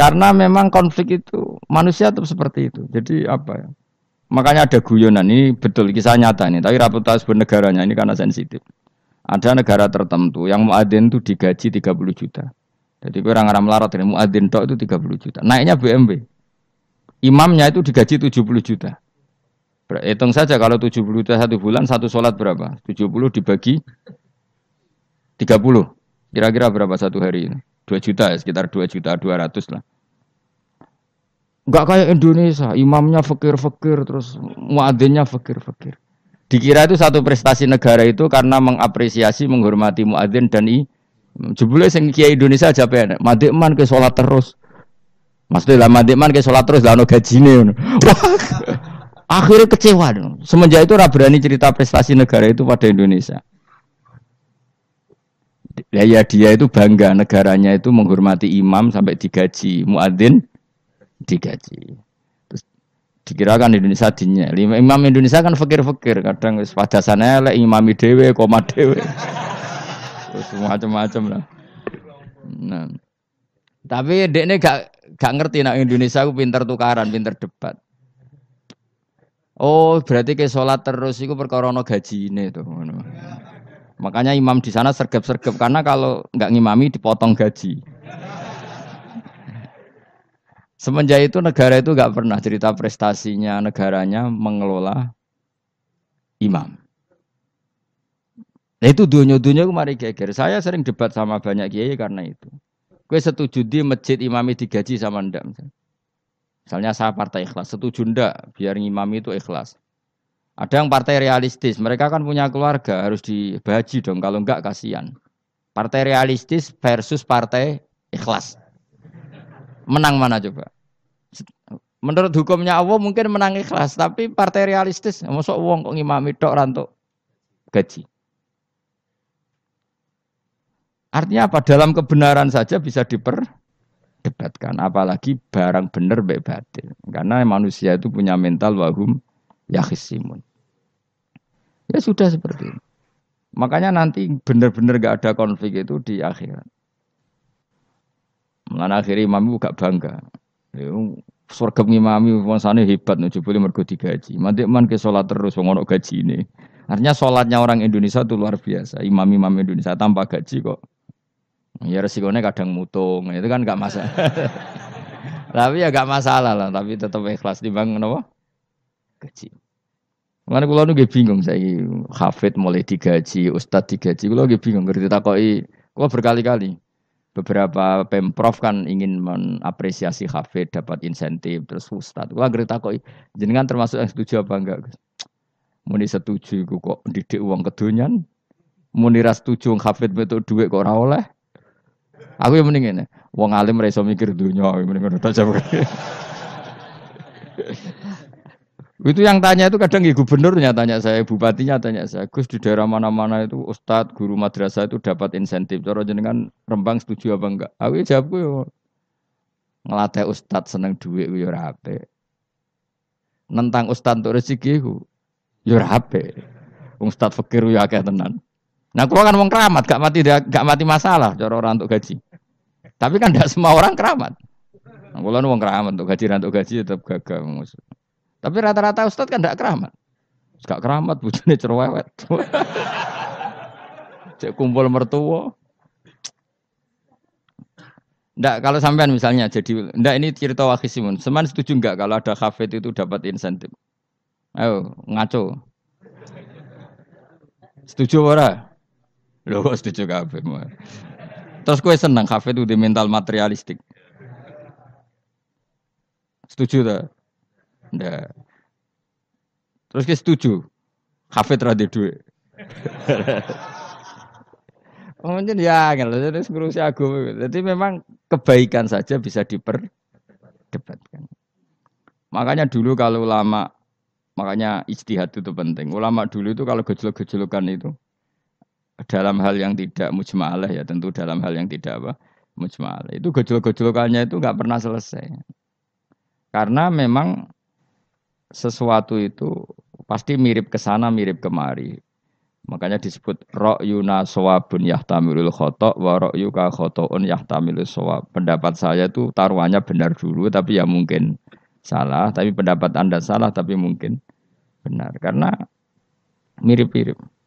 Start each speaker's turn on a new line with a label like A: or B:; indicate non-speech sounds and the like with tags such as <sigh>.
A: Karena memang konflik itu manusia tetap seperti itu. Jadi apa ya? Makanya ada guyonan ini betul kisah nyata ini. Tapi reputasi bernegaranya ini karena sensitif. Ada negara tertentu yang muadzin itu digaji 30 juta. Jadi orang orang melarat ini muadzin tok itu 30 juta. Naiknya BMW. Imamnya itu digaji 70 juta. Hitung saja kalau 70 juta satu bulan satu sholat berapa? 70 dibagi 30. Kira-kira berapa satu hari ini? 2 juta ya, sekitar 2 juta 200 lah. Enggak kayak Indonesia, imamnya fakir-fakir terus muadzinnya fakir-fakir. Dikira itu satu prestasi negara itu karena mengapresiasi, menghormati muadzin dan i. Jebule sing kiai Indonesia aja penak, madikman ke sholat terus. Maksudnya lah madikman ke sholat terus lah ono gajine <laughs> Akhirnya kecewa. Semenjak itu ora berani cerita prestasi negara itu pada Indonesia ya, ya dia itu bangga negaranya itu menghormati imam sampai digaji muadzin digaji. Terus dikira kan Indonesia dinya. Imam Indonesia kan fakir-fakir, kadang wis padasan elek imami dhewe, koma dhewe. Terus macam-macam lah. Nah. Tapi ini gak gak ngerti nak Indonesia aku pinter tukaran, pinter debat. Oh, berarti ke sholat terus itu perkara gaji ini tuh. Makanya imam di sana sergap-sergap karena kalau nggak ngimami dipotong gaji. Semenjak itu negara itu nggak pernah cerita prestasinya negaranya mengelola imam. Nah itu dunia-dunia kemari geger. Saya sering debat sama banyak kiai karena itu. Gue setuju di masjid imami digaji sama ndak misalnya. saya partai ikhlas, setuju ndak biar imami itu ikhlas. Ada yang partai realistis, mereka kan punya keluarga harus dibaji dong, kalau enggak kasihan. Partai realistis versus partai ikhlas. Menang mana coba? Menurut hukumnya Allah mungkin menang ikhlas, tapi partai realistis, masuk uang kok ngimami tok rantuk gaji. Artinya apa? Dalam kebenaran saja bisa diperdebatkan, apalagi barang benar baik batin Karena manusia itu punya mental wahum yakhisimun Ya sudah seperti ini. Makanya nanti benar-benar gak ada konflik itu di akhirat. Mengenai akhirnya imam gak bangga. Ya, Surga imami sana hebat nih, jebule mergo digaji. Mantik man ke sholat terus wong gaji ini. Artinya sholatnya orang Indonesia itu luar biasa. Imam-imam Indonesia tanpa gaji kok. Ya resikonya kadang mutung, itu kan gak masalah. <laughs> tapi ya gak masalah lah, tapi tetap ikhlas bang, apa? Gaji. Mengenai kulo nu bingung saya hafid mulai digaji, ustad digaji, kulo bingung ngerti takoi, kulo berkali-kali beberapa pemprov kan ingin mengapresiasi Hafid dapat insentif terus ustadz wah gerita kok jenengan termasuk yang setuju apa enggak muni setuju iku kok didik uang kedonyan muni ras setuju Hafid betul duit kok ora oleh aku yang mending ini uang alim reso mikir dunia mendingan udah coba <laughs> Itu yang tanya itu kadang ya gubernurnya tanya saya, bupatinya tanya saya. Gus di daerah mana-mana itu ustad guru madrasah itu dapat insentif. Cara jenengan Rembang setuju apa enggak? Aku ya jawabku yo ngelatih ustad seneng duit yo Nentang ustad untuk rezeki gue yo ustad Ustadz fakir ya kayak tenan. Nah, aku kan mau keramat, gak mati gak mati masalah cara orang untuk gaji. Tapi kan tidak semua orang keramat. Aku nah, kan wong keramat untuk gaji, untuk gaji tetap gagal musuh. Tapi rata-rata Ustad kan tidak keramat. Gak keramat, bujune cerewet. Cek kumpul mertua. Ndak kalau sampean misalnya jadi ndak ini cerita wakisimun. Seman setuju nggak kalau ada kafe itu dapat insentif? Ayo ngaco. Setuju ora? Lho setuju kafe, Terus kue seneng hafid itu di mental materialistik. Setuju tak? Ndak. Terus ke setuju. Hafid terhadap duit. <laughs> Oh, mungkin ya angel, terus ngurusi agama. Jadi memang kebaikan saja bisa diperdebatkan. Makanya dulu kalau ulama makanya ijtihad itu penting. Ulama dulu itu kalau gejolok-gejolokan itu dalam hal yang tidak mujmalah ya tentu dalam hal yang tidak apa mujmalah. Itu gejolok-gejolokannya itu nggak pernah selesai. Karena memang sesuatu itu pasti mirip ke sana, mirip kemari. Makanya disebut ro'yuna sawabun yahtamilul khotok wa ro'yuka khoto'un yahtamilul sawab. Pendapat saya itu taruhannya benar dulu tapi ya mungkin salah. Tapi pendapat Anda salah tapi mungkin benar. Karena mirip-mirip.